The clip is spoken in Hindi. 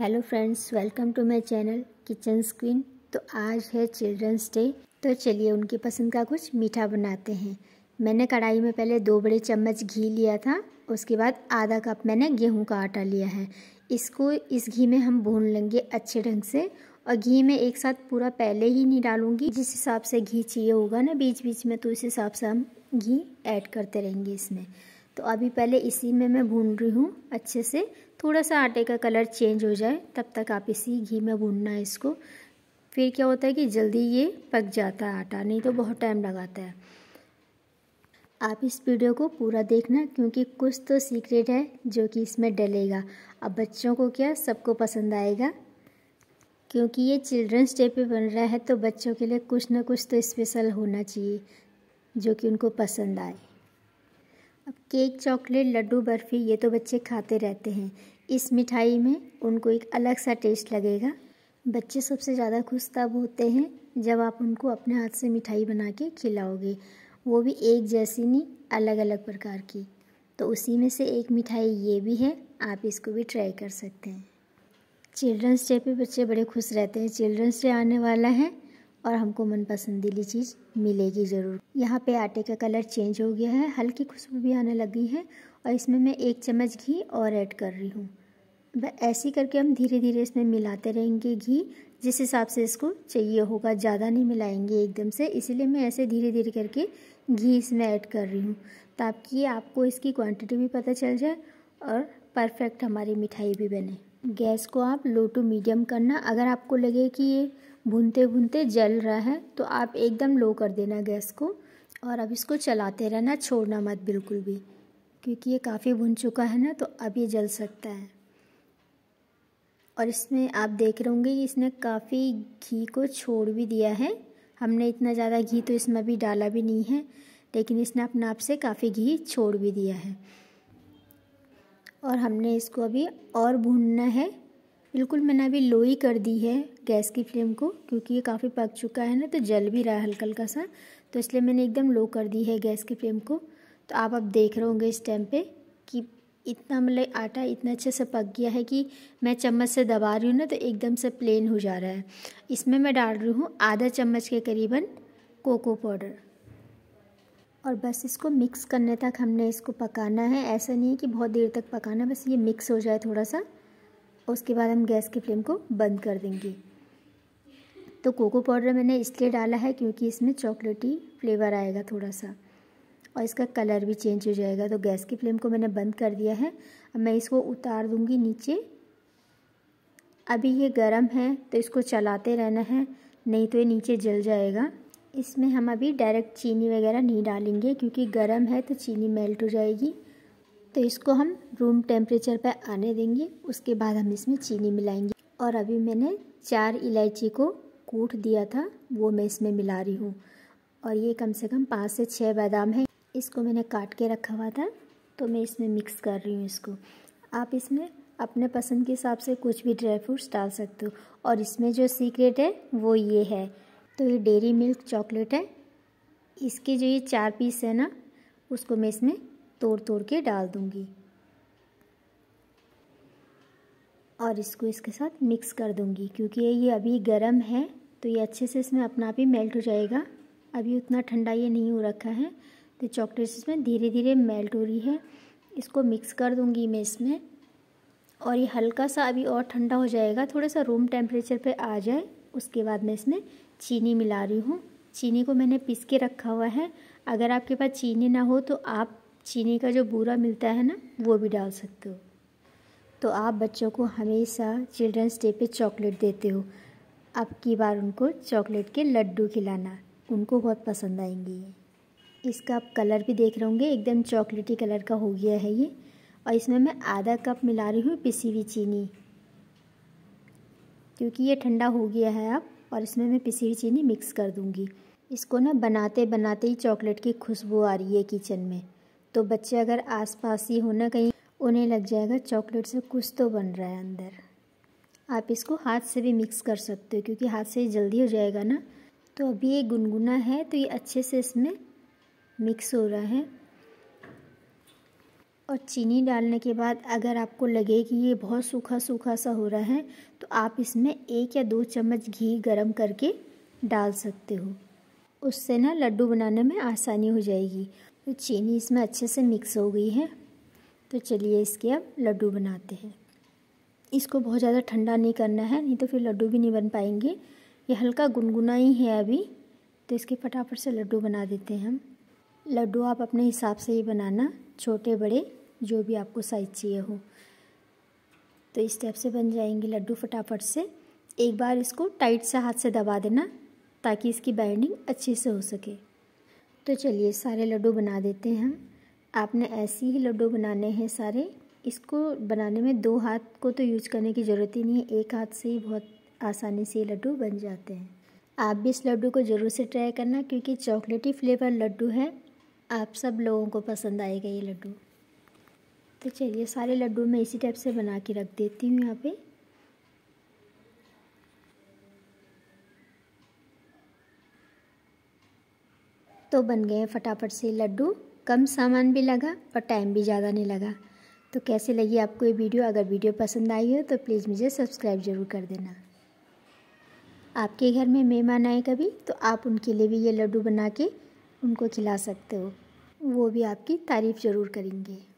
hello friends welcome to my channel kitchen screen तो आज है चिल्ड्रंस डे तो चलिए उनकी पसंद का कुछ मीठा बनाते हैं मैंने कढ़ाई में पहले दो बड़े चम्मच घी लिया था उसके बाद आधा कप मैंने गेहूं का आटा लिया है इसको इस घी में हम भून लेंगे अच्छे ढंग से और घी में एक साथ पूरा पहले ही नहीं डालूंगी जिस हिसाब से घी चाहिए होगा ना बीच बीच में तो उस हिसाब से हम घी ऐड करते रहेंगे इसमें तो अभी पहले इसी में मैं भून रही हूँ अच्छे से थोड़ा सा आटे का कलर चेंज हो जाए तब तक आप इसी घी में भूनना है इसको फिर क्या होता है कि जल्दी ये पक जाता है आटा नहीं तो बहुत टाइम लगाता है आप इस वीडियो को पूरा देखना क्योंकि कुछ तो सीक्रेट है जो कि इसमें डलेगा अब बच्चों को क्या सबको पसंद आएगा क्योंकि ये चिल्ड्रंस डे पे बन रहा है तो बच्चों के लिए कुछ ना कुछ तो स्पेशल होना चाहिए जो कि उनको पसंद आए अब केक चॉकलेट लड्डू बर्फ़ी ये तो बच्चे खाते रहते हैं इस मिठाई में उनको एक अलग सा टेस्ट लगेगा बच्चे सबसे ज़्यादा खुश तब होते हैं जब आप उनको अपने हाथ से मिठाई बना के खिलाओगे वो भी एक जैसी नहीं अलग अलग प्रकार की तो उसी में से एक मिठाई ये भी है आप इसको भी ट्राई कर सकते हैं चिल्ड्रंस डे पे बच्चे बड़े खुश रहते हैं चिल्ड्रंस डे आने वाला है और हमको मन पसंदीली चीज़ मिलेगी ज़रूर यहाँ पे आटे का कलर चेंज हो गया है हल्की खुशबू भी आने लगी है और इसमें मैं एक चम्मच घी और ऐड कर रही हूँ ऐसे करके हम धीरे धीरे इसमें मिलाते रहेंगे घी जिस हिसाब से इसको चाहिए होगा ज़्यादा नहीं मिलाएंगे एकदम से इसीलिए मैं ऐसे धीरे धीरे करके घी इसमें ऐड कर रही हूँ ताकि आपको इसकी क्वान्टिटी भी पता चल जाए और परफेक्ट हमारी मिठाई भी बने गैस को आप लो टू मीडियम करना अगर आपको लगे कि ये भूनते भूनते जल रहा है तो आप एकदम लो कर देना गैस को और अब इसको चलाते रहना छोड़ना मत बिल्कुल भी क्योंकि ये काफ़ी भुन चुका है ना तो अब ये जल सकता है और इसमें आप देख रहे होंगे कि इसने काफ़ी घी को छोड़ भी दिया है हमने इतना ज़्यादा घी तो इसमें भी डाला भी नहीं है लेकिन इसने अपने आप से काफ़ी घी छोड़ भी दिया है और हमने इसको अभी और भूनना है बिल्कुल मैंने अभी लो ही कर दी है गैस की फ्लेम को क्योंकि ये काफ़ी पक चुका है ना तो जल भी रहा है हल्का हल्का सा तो इसलिए मैंने एकदम लो कर दी है गैस की फ्लेम को तो आप अब देख रहे होंगे इस टाइम पे कि इतना मतलब आटा इतना अच्छे से पक गया है कि मैं चम्मच से दबा रही हूँ ना तो एकदम से प्लेन हो जा रहा है इसमें मैं डाल रही हूँ आधा चम्मच के करीबन कोको पाउडर और बस इसको मिक्स करने तक हमने इसको पकाना है ऐसा नहीं है कि बहुत देर तक पकाना है बस ये मिक्स हो जाए थोड़ा सा उसके बाद हम गैस की फ्लेम को बंद कर देंगे तो कोको पाउडर मैंने इसलिए डाला है क्योंकि इसमें चॉकलेटी फ्लेवर आएगा थोड़ा सा और इसका कलर भी चेंज हो जाएगा तो गैस की फ्लेम को मैंने बंद कर दिया है अब मैं इसको उतार दूँगी नीचे अभी ये गर्म है तो इसको चलाते रहना है नहीं तो ये नीचे जल जाएगा इसमें हम अभी डायरेक्ट चीनी वगैरह नहीं डालेंगे क्योंकि गर्म है तो चीनी मेल्ट हो जाएगी तो इसको हम रूम टेम्परेचर पर आने देंगे उसके बाद हम इसमें चीनी मिलाएंगे और अभी मैंने चार इलायची को कूट दिया था वो मैं इसमें मिला रही हूँ और ये कम से कम पाँच से छः बादाम है इसको मैंने काट के रखा हुआ था तो मैं इसमें मिक्स कर रही हूँ इसको आप इसमें अपने पसंद के हिसाब से कुछ भी ड्राई फ्रूट्स डाल सकते हो और इसमें जो सीक्रेट है वो ये है तो ये डेरी मिल्क चॉकलेट है इसके जो ये चार पीस है ना उसको मैं इसमें तोड़ तोड़ के डाल दूँगी और इसको इसके साथ मिक्स कर दूँगी क्योंकि ये अभी गर्म है तो ये अच्छे से इसमें अपना आप ही मेल्ट हो जाएगा अभी उतना ठंडा ये नहीं हो रखा है तो चॉकलेट्स इसमें धीरे धीरे मेल्ट हो रही है इसको मिक्स कर दूँगी मैं इसमें और ये हल्का सा अभी और ठंडा हो जाएगा थोड़ा सा रूम टेम्परेचर पर आ जाए उसके बाद मैं इसमें चीनी मिला रही हूँ चीनी को मैंने पीस के रखा हुआ है अगर आपके पास चीनी ना हो तो आप चीनी का जो बूरा मिलता है ना वो भी डाल सकते हो तो आप बच्चों को हमेशा चिल्ड्रंस डे पे चॉकलेट देते हो अब की बार उनको चॉकलेट के लड्डू खिलाना उनको बहुत पसंद आएंगे ये इसका आप कलर भी देख रहे होंगे एकदम चॉकलेटी कलर का हो गया है ये और इसमें मैं आधा कप मिला रही हूँ पिसी हुई चीनी क्योंकि ये ठंडा हो गया है अब और इसमें मैं पिसी हुई चीनी मिक्स कर दूँगी इसको ना बनाते बनाते ही चॉकलेट की खुशबू आ रही है किचन में तो बच्चे अगर आस पास ही हो ना कहीं उन्हें लग जाएगा चॉकलेट से कुछ तो बन रहा है अंदर आप इसको हाथ से भी मिक्स कर सकते हो क्योंकि हाथ से जल्दी हो जाएगा ना तो अभी ये गुनगुना है तो ये अच्छे से इसमें मिक्स हो रहा है और चीनी डालने के बाद अगर आपको लगे कि ये बहुत सूखा सूखा सा हो रहा है तो आप इसमें एक या दो चम्मच घी गरम करके डाल सकते हो उससे ना लड्डू बनाने में आसानी हो जाएगी तो चीनी इसमें अच्छे से मिक्स हो गई है तो चलिए इसके अब लड्डू बनाते हैं इसको बहुत ज़्यादा ठंडा नहीं करना है नहीं तो फिर लड्डू भी नहीं बन पाएंगे ये हल्का गुनगुना ही है अभी तो इसके फटाफट से लड्डू बना देते हैं हम लड्डू आप अपने हिसाब से ही बनाना छोटे बड़े जो भी आपको साइज़ चाहिए हो तो इस टाइप से बन जाएंगे लड्डू फटाफट से एक बार इसको टाइट से हाथ से दबा देना ताकि इसकी बाइंडिंग अच्छे से हो सके तो चलिए सारे लड्डू बना देते हैं हम आपने ऐसे ही लड्डू बनाने हैं सारे इसको बनाने में दो हाथ को तो यूज करने की ज़रूरत ही नहीं है एक हाथ से ही बहुत आसानी से लड्डू बन जाते हैं आप भी इस लड्डू को ज़रूर से ट्राई करना क्योंकि चॉकलेटी फ्लेवर लड्डू है आप सब लोगों को पसंद आएगा ये लड्डू तो चलिए सारे लड्डू मैं इसी टाइप से बना के रख देती हूँ यहाँ पर तो बन गए फटाफट से लड्डू कम सामान भी लगा और टाइम भी ज़्यादा नहीं लगा तो कैसे लगी आपको ये वीडियो अगर वीडियो पसंद आई हो तो प्लीज़ मुझे सब्सक्राइब ज़रूर कर देना आपके घर में मेहमान आए कभी तो आप उनके लिए भी ये लड्डू बना के उनको खिला सकते हो वो भी आपकी तारीफ़ ज़रूर करेंगे